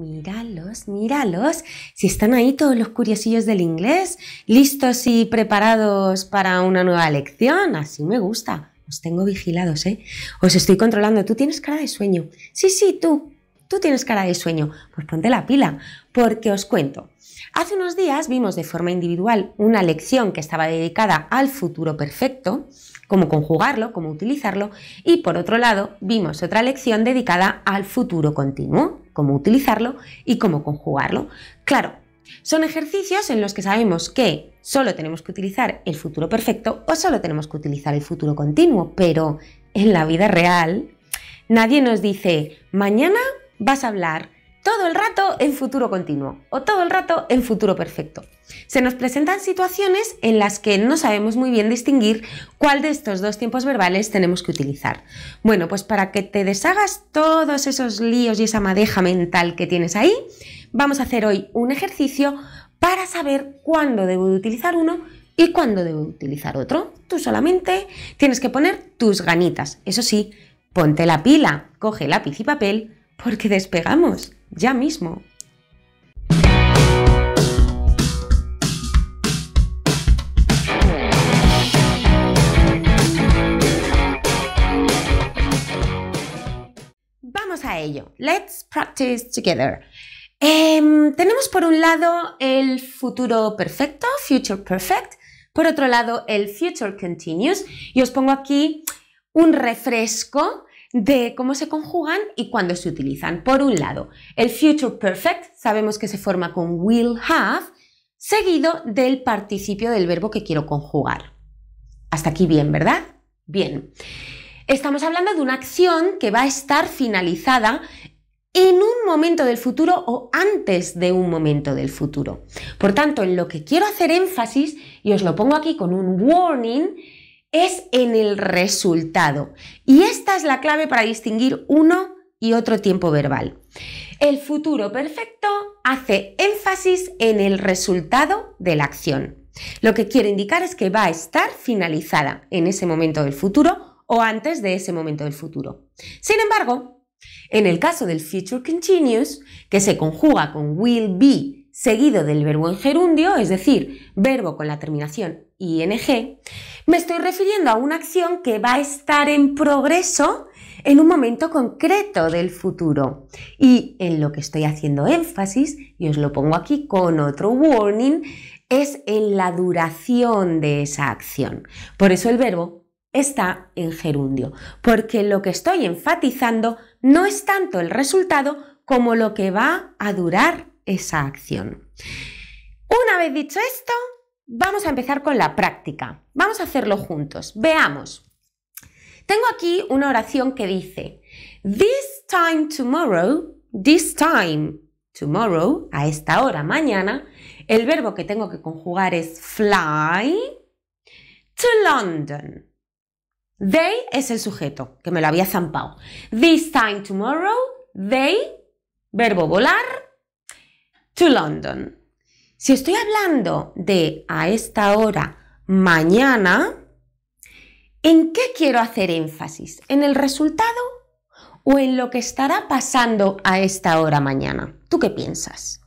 Míralos, míralos. Si están ahí todos los curiosillos del inglés, listos y preparados para una nueva lección. Así me gusta. Os tengo vigilados, ¿eh? Os estoy controlando. Tú tienes cara de sueño. Sí, sí, tú. Tú tienes cara de sueño. Pues ponte la pila, porque os cuento. Hace unos días vimos de forma individual una lección que estaba dedicada al futuro perfecto, cómo conjugarlo, cómo utilizarlo, y por otro lado vimos otra lección dedicada al futuro continuo cómo utilizarlo y cómo conjugarlo. Claro, son ejercicios en los que sabemos que solo tenemos que utilizar el futuro perfecto o solo tenemos que utilizar el futuro continuo, pero en la vida real nadie nos dice, mañana vas a hablar todo el rato en futuro continuo o todo el rato en futuro perfecto. Se nos presentan situaciones en las que no sabemos muy bien distinguir cuál de estos dos tiempos verbales tenemos que utilizar. Bueno, pues para que te deshagas todos esos líos y esa madeja mental que tienes ahí, vamos a hacer hoy un ejercicio para saber cuándo debo utilizar uno y cuándo debo utilizar otro. Tú solamente tienes que poner tus ganitas. Eso sí, ponte la pila, coge lápiz y papel porque despegamos ya mismo. Vamos a ello. Let's practice together. Em, tenemos por un lado el futuro perfecto, future perfect, por otro lado el future continuous y os pongo aquí un refresco de cómo se conjugan y cuándo se utilizan. Por un lado, el future perfect sabemos que se forma con will have, seguido del participio del verbo que quiero conjugar. Hasta aquí bien, ¿verdad? Bien. Estamos hablando de una acción que va a estar finalizada en un momento del futuro o antes de un momento del futuro. Por tanto, en lo que quiero hacer énfasis, y os lo pongo aquí con un warning, es en el resultado. Y esta es la clave para distinguir uno y otro tiempo verbal. El futuro perfecto hace énfasis en el resultado de la acción. Lo que quiere indicar es que va a estar finalizada en ese momento del futuro o antes de ese momento del futuro. Sin embargo, en el caso del future continuous, que se conjuga con will be seguido del verbo en gerundio, es decir, verbo con la terminación ing, me estoy refiriendo a una acción que va a estar en progreso en un momento concreto del futuro. Y en lo que estoy haciendo énfasis, y os lo pongo aquí con otro warning, es en la duración de esa acción. Por eso el verbo está en gerundio, porque lo que estoy enfatizando no es tanto el resultado como lo que va a durar esa acción. Una vez dicho esto, vamos a empezar con la práctica. Vamos a hacerlo juntos. Veamos. Tengo aquí una oración que dice, This time tomorrow, this time tomorrow, a esta hora mañana, el verbo que tengo que conjugar es fly to London. They es el sujeto, que me lo había zampado. This time tomorrow, they, verbo volar, London. Si estoy hablando de a esta hora, mañana, ¿en qué quiero hacer énfasis? ¿En el resultado o en lo que estará pasando a esta hora mañana? ¿Tú qué piensas?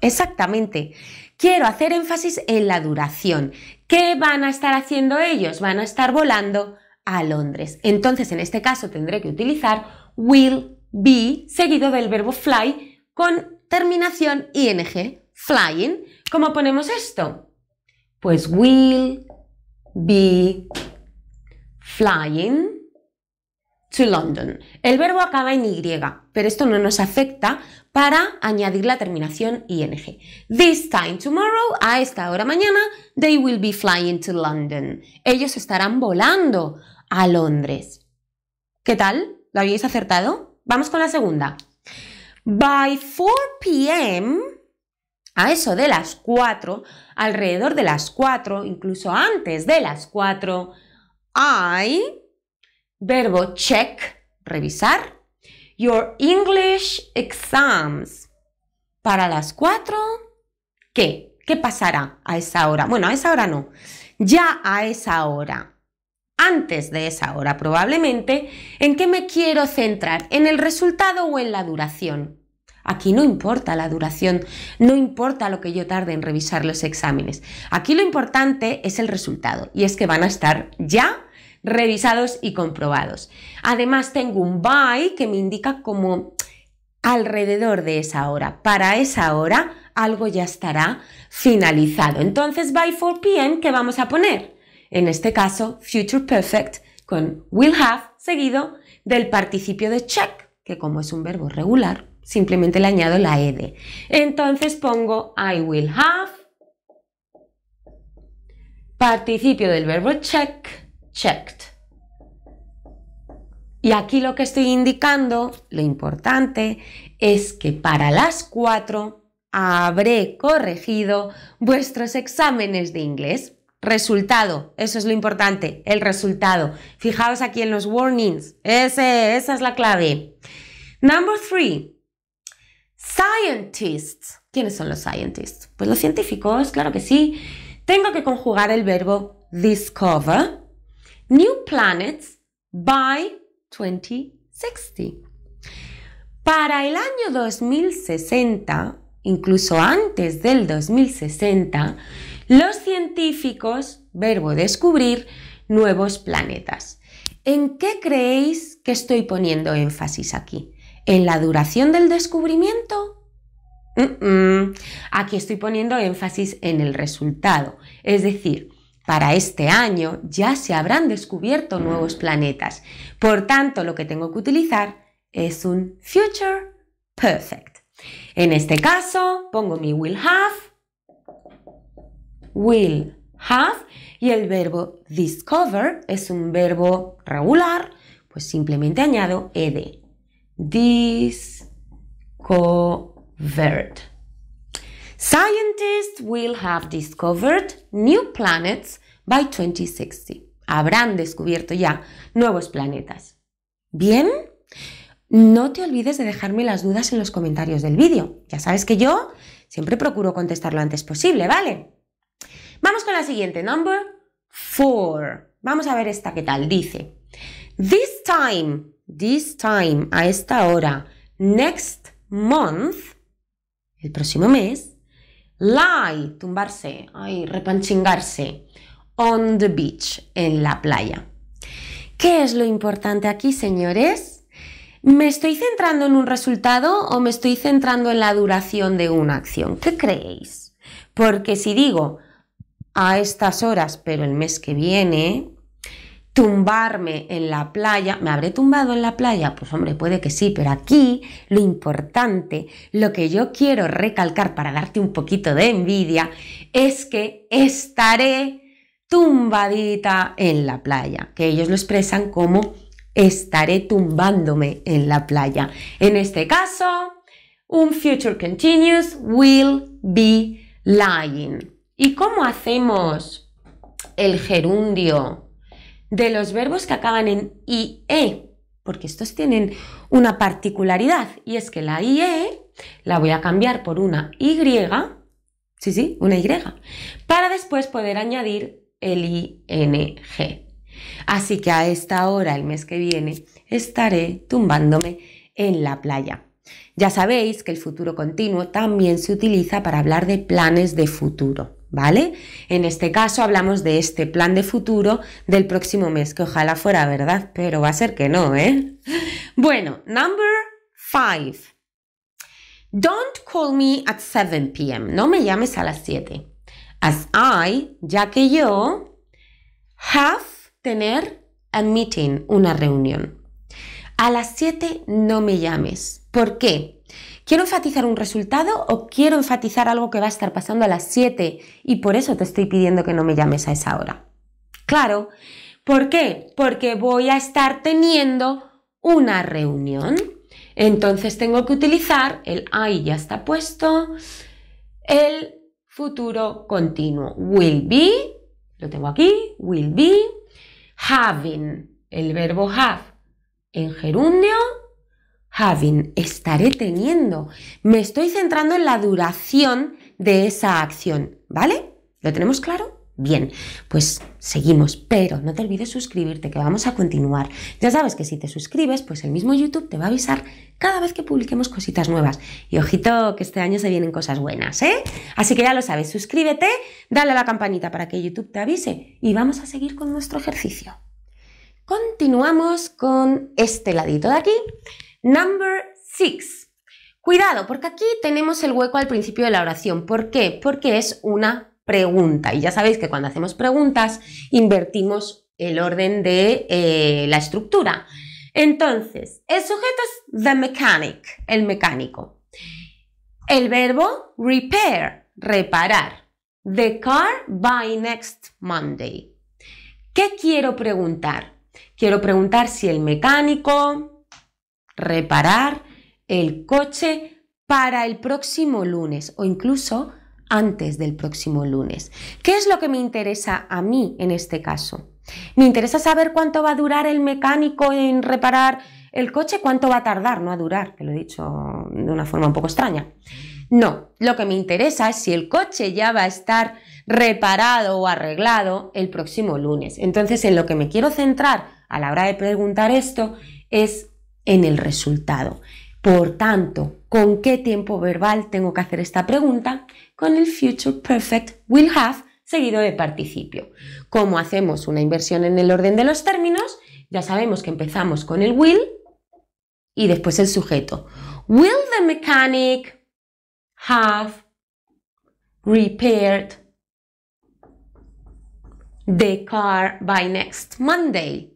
Exactamente. Quiero hacer énfasis en la duración. ¿Qué van a estar haciendo ellos? Van a estar volando a Londres. Entonces, en este caso, tendré que utilizar will be seguido del verbo fly con terminación ing, flying, ¿cómo ponemos esto? Pues will be flying to London. El verbo acaba en y, pero esto no nos afecta para añadir la terminación ing. This time tomorrow, a esta hora mañana, they will be flying to London. Ellos estarán volando a Londres. ¿Qué tal? ¿Lo habéis acertado? Vamos con la segunda. By 4 p.m., a eso de las 4, alrededor de las 4, incluso antes de las 4, I, verbo check, revisar, your English exams. Para las 4, ¿qué? ¿Qué pasará a esa hora? Bueno, a esa hora no. Ya a esa hora antes de esa hora probablemente, en qué me quiero centrar, en el resultado o en la duración. Aquí no importa la duración, no importa lo que yo tarde en revisar los exámenes. Aquí lo importante es el resultado y es que van a estar ya revisados y comprobados. Además tengo un by que me indica como alrededor de esa hora. Para esa hora algo ya estará finalizado. Entonces by FOR p.m. ¿qué vamos a poner? En este caso, future perfect con will have seguido del participio de check, que como es un verbo regular, simplemente le añado la ed. Entonces pongo I will have, participio del verbo check, checked. Y aquí lo que estoy indicando, lo importante, es que para las 4 habré corregido vuestros exámenes de inglés. Resultado, eso es lo importante, el resultado. Fijaos aquí en los warnings, esa es la clave. Number three, scientists. ¿Quiénes son los scientists? Pues los científicos, claro que sí. Tengo que conjugar el verbo discover new planets by 2060. Para el año 2060, incluso antes del 2060, los científicos, verbo descubrir, nuevos planetas. ¿En qué creéis que estoy poniendo énfasis aquí? ¿En la duración del descubrimiento? Aquí estoy poniendo énfasis en el resultado. Es decir, para este año ya se habrán descubierto nuevos planetas. Por tanto, lo que tengo que utilizar es un future perfect. En este caso, pongo mi will have will have y el verbo discover es un verbo regular, pues simplemente añado ed. Discovered. Scientists will have discovered new planets by 2060. Habrán descubierto ya nuevos planetas. ¿Bien? No te olvides de dejarme las dudas en los comentarios del vídeo. Ya sabes que yo siempre procuro contestar lo antes posible, ¿vale? Vamos con la siguiente, number four. Vamos a ver esta qué tal. Dice, this time, this time, a esta hora, next month, el próximo mes, lie, tumbarse, ay, repanchingarse, on the beach, en la playa. ¿Qué es lo importante aquí, señores? ¿Me estoy centrando en un resultado o me estoy centrando en la duración de una acción? ¿Qué creéis? Porque si digo a estas horas, pero el mes que viene, tumbarme en la playa, ¿me habré tumbado en la playa? Pues hombre, puede que sí, pero aquí lo importante, lo que yo quiero recalcar para darte un poquito de envidia, es que estaré tumbadita en la playa, que ellos lo expresan como estaré tumbándome en la playa. En este caso, un future continuous will be lying. ¿Y cómo hacemos el gerundio de los verbos que acaban en IE? Porque estos tienen una particularidad y es que la IE la voy a cambiar por una Y, sí, sí, una Y, para después poder añadir el ING. Así que a esta hora, el mes que viene, estaré tumbándome en la playa. Ya sabéis que el futuro continuo también se utiliza para hablar de planes de futuro. ¿vale? En este caso hablamos de este plan de futuro del próximo mes, que ojalá fuera verdad, pero va a ser que no, ¿eh? Bueno, number five. Don't call me at 7 p.m. No me llames a las 7. As I, ya que yo, have, tener, a meeting, una reunión. A las 7 no me llames. ¿Por qué? ¿Quiero enfatizar un resultado o quiero enfatizar algo que va a estar pasando a las 7 y por eso te estoy pidiendo que no me llames a esa hora? Claro, ¿por qué? Porque voy a estar teniendo una reunión. Entonces tengo que utilizar el I ya está puesto, el futuro continuo. Will be, lo tengo aquí, will be, having, el verbo have en gerundio having, estaré teniendo. Me estoy centrando en la duración de esa acción, ¿vale? ¿Lo tenemos claro? Bien, pues seguimos, pero no te olvides suscribirte, que vamos a continuar. Ya sabes que si te suscribes, pues el mismo YouTube te va a avisar cada vez que publiquemos cositas nuevas. Y ojito, que este año se vienen cosas buenas, ¿eh? Así que ya lo sabes, suscríbete, dale a la campanita para que YouTube te avise y vamos a seguir con nuestro ejercicio. Continuamos con este ladito de aquí Number six. Cuidado, porque aquí tenemos el hueco al principio de la oración. ¿Por qué? Porque es una pregunta. Y ya sabéis que cuando hacemos preguntas invertimos el orden de eh, la estructura. Entonces, el sujeto es the mechanic, el mecánico. El verbo repair, reparar. The car by next Monday. ¿Qué quiero preguntar? Quiero preguntar si el mecánico, reparar el coche para el próximo lunes o incluso antes del próximo lunes. ¿Qué es lo que me interesa a mí en este caso? Me interesa saber cuánto va a durar el mecánico en reparar el coche, cuánto va a tardar, no a durar, que lo he dicho de una forma un poco extraña. No, lo que me interesa es si el coche ya va a estar reparado o arreglado el próximo lunes. Entonces, en lo que me quiero centrar a la hora de preguntar esto es en el resultado. Por tanto, ¿con qué tiempo verbal tengo que hacer esta pregunta? Con el future perfect will have seguido de participio. Como hacemos una inversión en el orden de los términos, ya sabemos que empezamos con el will y después el sujeto. Will the mechanic have repaired the car by next Monday?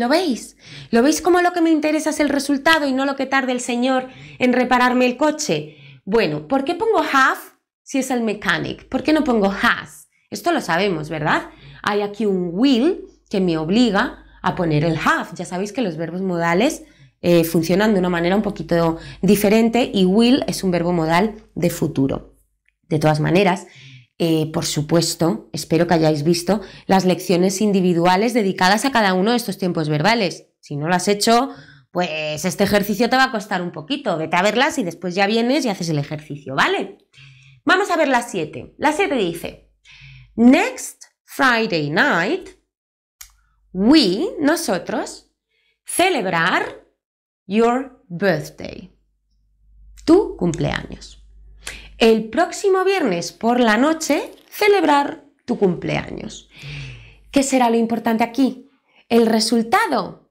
¿Lo veis? ¿Lo veis como lo que me interesa es el resultado y no lo que tarde el señor en repararme el coche? Bueno, ¿por qué pongo have si es el mechanic? ¿Por qué no pongo has? Esto lo sabemos, ¿verdad? Hay aquí un will que me obliga a poner el have. Ya sabéis que los verbos modales eh, funcionan de una manera un poquito diferente y will es un verbo modal de futuro. De todas maneras, eh, por supuesto, espero que hayáis visto las lecciones individuales dedicadas a cada uno de estos tiempos verbales. Si no lo has hecho, pues este ejercicio te va a costar un poquito. Vete a verlas y después ya vienes y haces el ejercicio, ¿vale? Vamos a ver las 7. La 7 dice, Next Friday night, we, nosotros, celebrar your birthday, tu cumpleaños el próximo viernes por la noche celebrar tu cumpleaños. ¿Qué será lo importante aquí? ¿El resultado?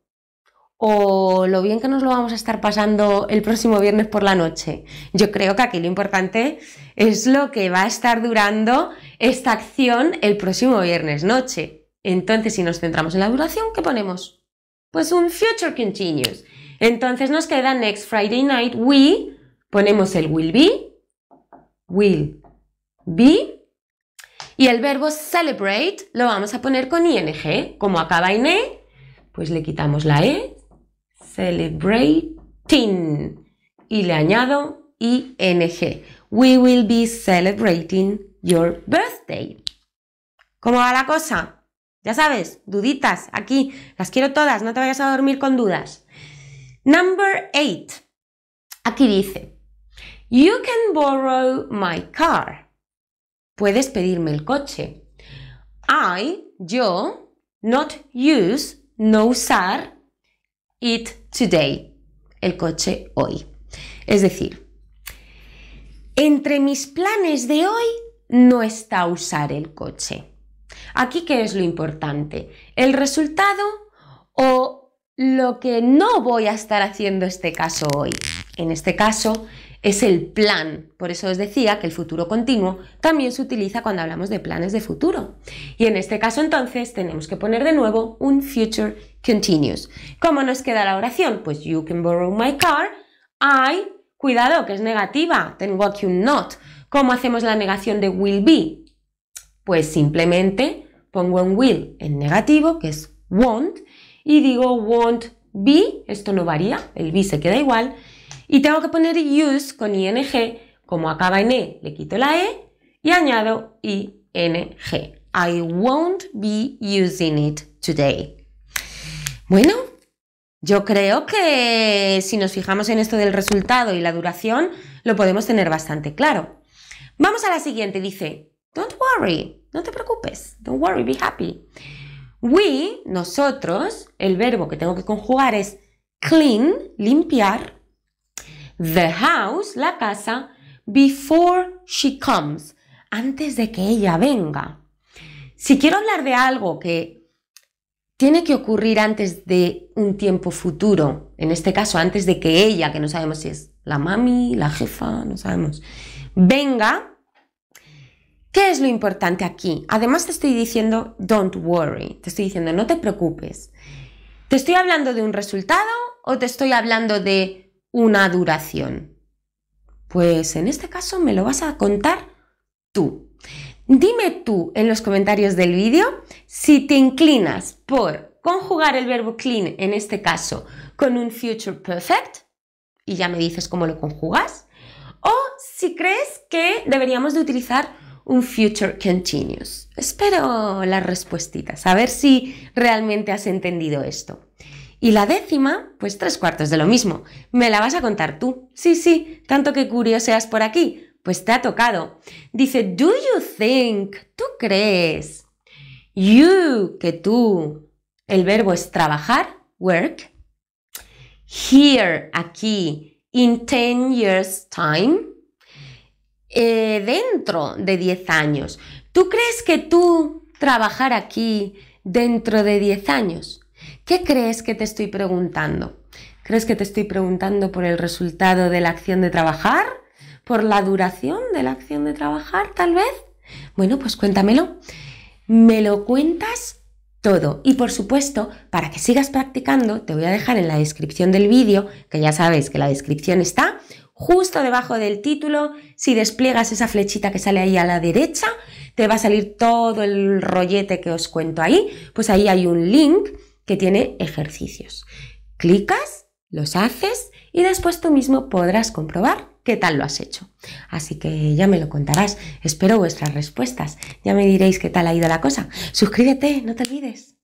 ¿O lo bien que nos lo vamos a estar pasando el próximo viernes por la noche? Yo creo que aquí lo importante es lo que va a estar durando esta acción el próximo viernes noche. Entonces, si nos centramos en la duración, ¿qué ponemos? Pues un future continuous. Entonces nos queda next Friday night, we, ponemos el will be, will be. Y el verbo celebrate lo vamos a poner con ing. Como acaba en e, pues le quitamos la e. Celebrating. Y le añado ing. We will be celebrating your birthday. ¿Cómo va la cosa? Ya sabes, duditas, aquí, las quiero todas, no te vayas a dormir con dudas. Number 8. Aquí dice, You can borrow my car. Puedes pedirme el coche. I, yo, not use, no usar it today. El coche hoy. Es decir, entre mis planes de hoy no está usar el coche. Aquí qué es lo importante, el resultado o lo que no voy a estar haciendo este caso hoy. En este caso, es el plan. Por eso os decía que el futuro continuo también se utiliza cuando hablamos de planes de futuro. Y en este caso entonces tenemos que poner de nuevo un future continuous. ¿Cómo nos queda la oración? Pues you can borrow my car, I, cuidado que es negativa, tengo aquí un not. ¿Cómo hacemos la negación de will be? Pues simplemente pongo un will en negativo, que es won't, y digo won't be, esto no varía, el be se queda igual, y tengo que poner use con ing, como acaba en e, le quito la e y añado ing. I won't be using it today. Bueno, yo creo que si nos fijamos en esto del resultado y la duración, lo podemos tener bastante claro. Vamos a la siguiente, dice, don't worry, no te preocupes, don't worry, be happy. We, nosotros, el verbo que tengo que conjugar es clean, limpiar, the house, la casa, before she comes, antes de que ella venga. Si quiero hablar de algo que tiene que ocurrir antes de un tiempo futuro, en este caso antes de que ella, que no sabemos si es la mami, la jefa, no sabemos, venga, ¿qué es lo importante aquí? Además te estoy diciendo, don't worry, te estoy diciendo, no te preocupes. ¿Te estoy hablando de un resultado o te estoy hablando de una duración? Pues en este caso me lo vas a contar tú. Dime tú en los comentarios del vídeo si te inclinas por conjugar el verbo clean en este caso con un future perfect y ya me dices cómo lo conjugas o si crees que deberíamos de utilizar un future continuous. Espero las respuestitas, a ver si realmente has entendido esto. Y la décima, pues tres cuartos de lo mismo. Me la vas a contar tú. Sí, sí, tanto que seas por aquí. Pues te ha tocado. Dice, do you think? ¿Tú crees? You, que tú. El verbo es trabajar, work. Here, aquí. In 10 years time. Eh, dentro de 10 años. ¿Tú crees que tú trabajar aquí dentro de 10 años? ¿Qué crees que te estoy preguntando? ¿Crees que te estoy preguntando por el resultado de la acción de trabajar? ¿Por la duración de la acción de trabajar, tal vez? Bueno, pues cuéntamelo. Me lo cuentas todo. Y por supuesto, para que sigas practicando, te voy a dejar en la descripción del vídeo, que ya sabes que la descripción está justo debajo del título. Si despliegas esa flechita que sale ahí a la derecha, te va a salir todo el rollete que os cuento ahí. Pues ahí hay un link que tiene ejercicios. Clicas, los haces y después tú mismo podrás comprobar qué tal lo has hecho. Así que ya me lo contarás. Espero vuestras respuestas. Ya me diréis qué tal ha ido la cosa. Suscríbete, no te olvides.